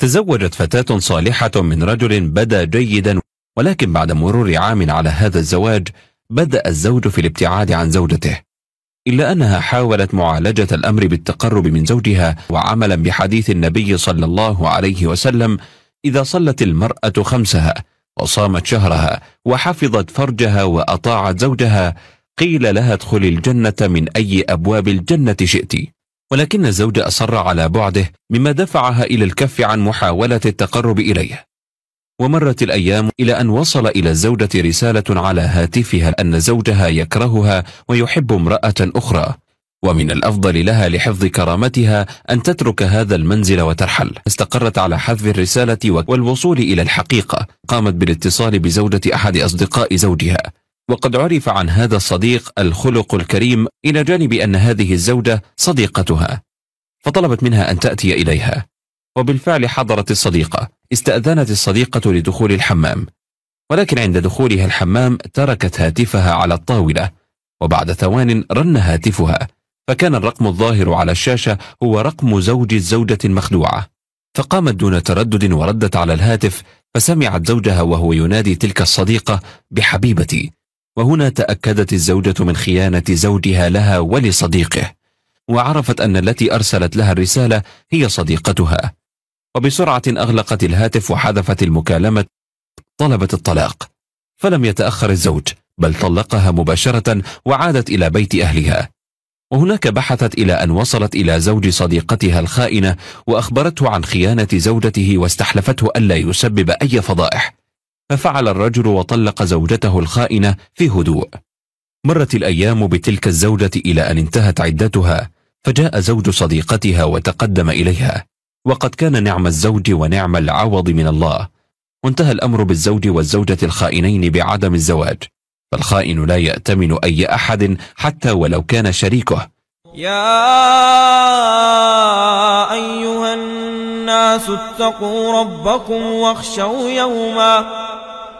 تزوجت فتاة صالحة من رجل بدا جيدا ولكن بعد مرور عام على هذا الزواج بدأ الزوج في الابتعاد عن زوجته إلا أنها حاولت معالجة الأمر بالتقرب من زوجها وعملا بحديث النبي صلى الله عليه وسلم إذا صلت المرأة خمسها وصامت شهرها وحفظت فرجها وأطاعت زوجها قيل لها ادخل الجنة من أي أبواب الجنة شئت ولكن الزوج أصر على بعده مما دفعها إلى الكف عن محاولة التقرب إليه ومرت الأيام إلى أن وصل إلى الزوجة رسالة على هاتفها أن زوجها يكرهها ويحب امرأة أخرى ومن الأفضل لها لحفظ كرامتها أن تترك هذا المنزل وترحل استقرت على حذف الرسالة والوصول إلى الحقيقة قامت بالاتصال بزوجة أحد أصدقاء زوجها وقد عرف عن هذا الصديق الخلق الكريم إلى جانب أن هذه الزوجة صديقتها فطلبت منها أن تأتي إليها وبالفعل حضرت الصديقة استأذنت الصديقة لدخول الحمام ولكن عند دخولها الحمام تركت هاتفها على الطاولة وبعد ثوان رن هاتفها فكان الرقم الظاهر على الشاشة هو رقم زوج الزوجة المخدوعة فقامت دون تردد وردت على الهاتف فسمعت زوجها وهو ينادي تلك الصديقة بحبيبتي وهنا تأكدت الزوجة من خيانة زوجها لها ولصديقه وعرفت أن التي أرسلت لها الرسالة هي صديقتها وبسرعة أغلقت الهاتف وحذفت المكالمة طلبت الطلاق فلم يتأخر الزوج بل طلقها مباشرة وعادت إلى بيت أهلها وهناك بحثت إلى أن وصلت إلى زوج صديقتها الخائنة وأخبرته عن خيانة زوجته واستحلفته ألا يسبب أي فضائح ففعل الرجل وطلق زوجته الخائنة في هدوء مرت الأيام بتلك الزوجة إلى أن انتهت عدتها فجاء زوج صديقتها وتقدم إليها وقد كان نعم الزوج ونعم العوض من الله وانتهى الأمر بالزوج والزوجة الخائنين بعدم الزواج فالخائن لا يأتمن أي أحد حتى ولو كان شريكه يا أيها الناس اتقوا ربكم واخشوا يوماً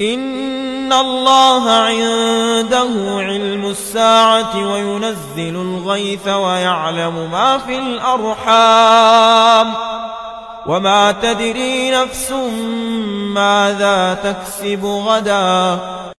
إن الله عنده علم الساعة وينزل الغيث ويعلم ما في الأرحام وما تدري نفس ماذا تكسب غداً